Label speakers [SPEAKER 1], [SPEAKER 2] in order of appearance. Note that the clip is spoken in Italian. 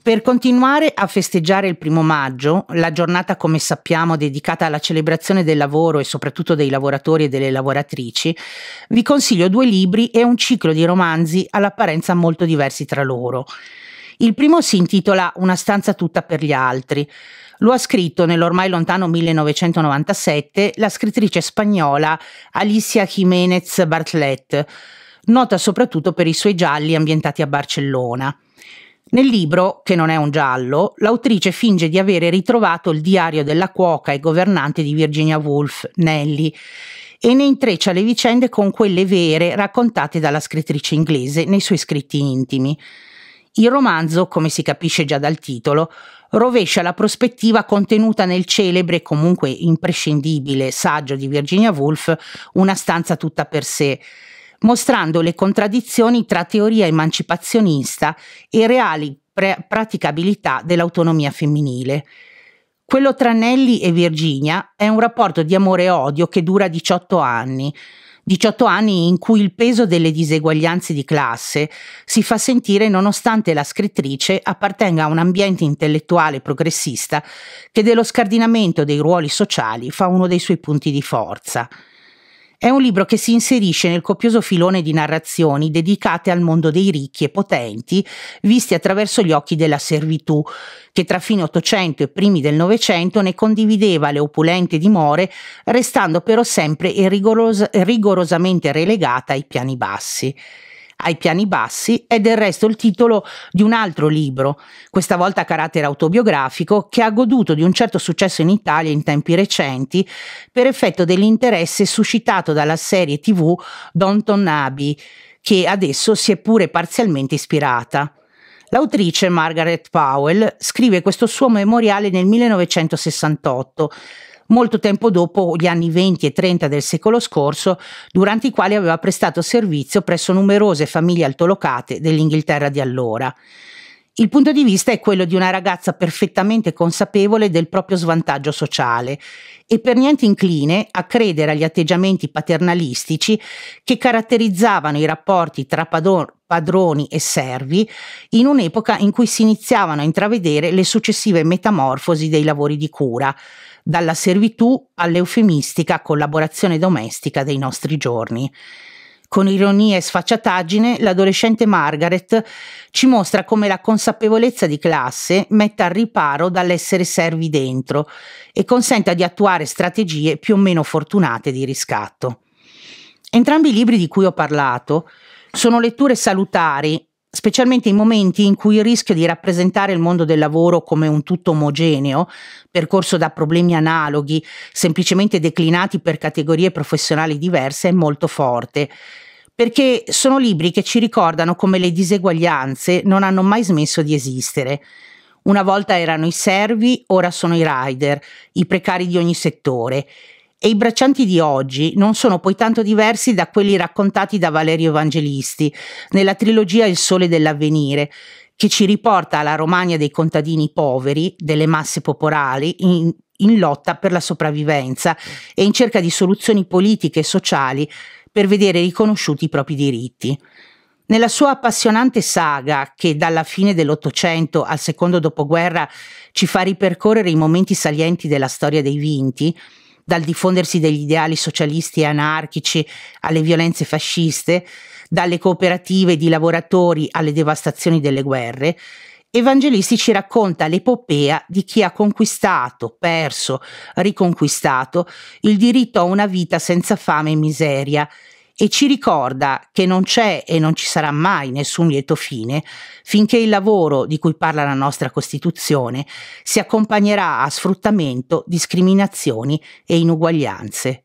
[SPEAKER 1] Per continuare a festeggiare il primo maggio, la giornata come sappiamo dedicata alla celebrazione del lavoro e soprattutto dei lavoratori e delle lavoratrici, vi consiglio due libri e un ciclo di romanzi all'apparenza molto diversi tra loro. Il primo si intitola Una stanza tutta per gli altri. Lo ha scritto nell'ormai lontano 1997 la scrittrice spagnola Alicia Jiménez Bartlett, nota soprattutto per i suoi gialli ambientati a Barcellona. Nel libro, che non è un giallo, l'autrice finge di avere ritrovato il diario della cuoca e governante di Virginia Woolf, Nelly, e ne intreccia le vicende con quelle vere raccontate dalla scrittrice inglese nei suoi scritti intimi. Il romanzo, come si capisce già dal titolo, rovescia la prospettiva contenuta nel celebre e comunque imprescindibile saggio di Virginia Woolf, Una stanza tutta per sé mostrando le contraddizioni tra teoria emancipazionista e reali pre- praticabilità dell'autonomia femminile. Quello tra Nelly e Virginia è un rapporto di amore e odio che dura 18 anni, 18 anni in cui il peso delle diseguaglianze di classe si fa sentire nonostante la scrittrice appartenga a un ambiente intellettuale progressista che dello scardinamento dei ruoli sociali fa uno dei suoi punti di forza. È un libro che si inserisce nel copioso filone di narrazioni dedicate al mondo dei ricchi e potenti, visti attraverso gli occhi della servitù, che tra fine Ottocento e primi del Novecento ne condivideva le opulente dimore, restando però sempre rigoros- rigorosamente relegata ai piani bassi ai piani bassi è del resto il titolo di un altro libro, questa volta a carattere autobiografico, che ha goduto di un certo successo in Italia in tempi recenti per effetto dell'interesse suscitato dalla serie tv Danton Abbey, che adesso si è pure parzialmente ispirata. L'autrice Margaret Powell scrive questo suo memoriale nel 1968 molto tempo dopo gli anni 20 e 30 del secolo scorso, durante i quali aveva prestato servizio presso numerose famiglie altolocate dell'Inghilterra di allora. Il punto di vista è quello di una ragazza perfettamente consapevole del proprio svantaggio sociale e per niente incline a credere agli atteggiamenti paternalistici che caratterizzavano i rapporti tra padroni e servi in un'epoca in cui si iniziavano a intravedere le successive metamorfosi dei lavori di cura, dalla servitù all'eufemistica collaborazione domestica dei nostri giorni. Con ironia e sfacciataggine, l'adolescente Margaret ci mostra come la consapevolezza di classe metta al riparo dall'essere servi dentro e consenta di attuare strategie più o meno fortunate di riscatto. Entrambi i libri di cui ho parlato sono letture salutari specialmente in momenti in cui il rischio di rappresentare il mondo del lavoro come un tutto omogeneo, percorso da problemi analoghi, semplicemente declinati per categorie professionali diverse, è molto forte. Perché sono libri che ci ricordano come le diseguaglianze non hanno mai smesso di esistere. Una volta erano i servi, ora sono i rider, i precari di ogni settore e i braccianti di oggi non sono poi tanto diversi da quelli raccontati da Valerio Evangelisti nella trilogia Il sole dell'avvenire, che ci riporta alla Romagna dei contadini poveri, delle masse popolari, in, in lotta per la sopravvivenza e in cerca di soluzioni politiche e sociali per vedere riconosciuti i propri diritti. Nella sua appassionante saga, che dalla fine dell'Ottocento al secondo dopoguerra ci fa ripercorrere i momenti salienti della storia dei vinti, dal diffondersi degli ideali socialisti e anarchici alle violenze fasciste, dalle cooperative di lavoratori alle devastazioni delle guerre, Evangelisti ci racconta l'epopea di chi ha conquistato, perso, riconquistato il diritto a una vita senza fame e miseria e ci ricorda che non c'è e non ci sarà mai nessun lieto fine finché il lavoro di cui parla la nostra Costituzione si accompagnerà a sfruttamento, discriminazioni e inuguaglianze.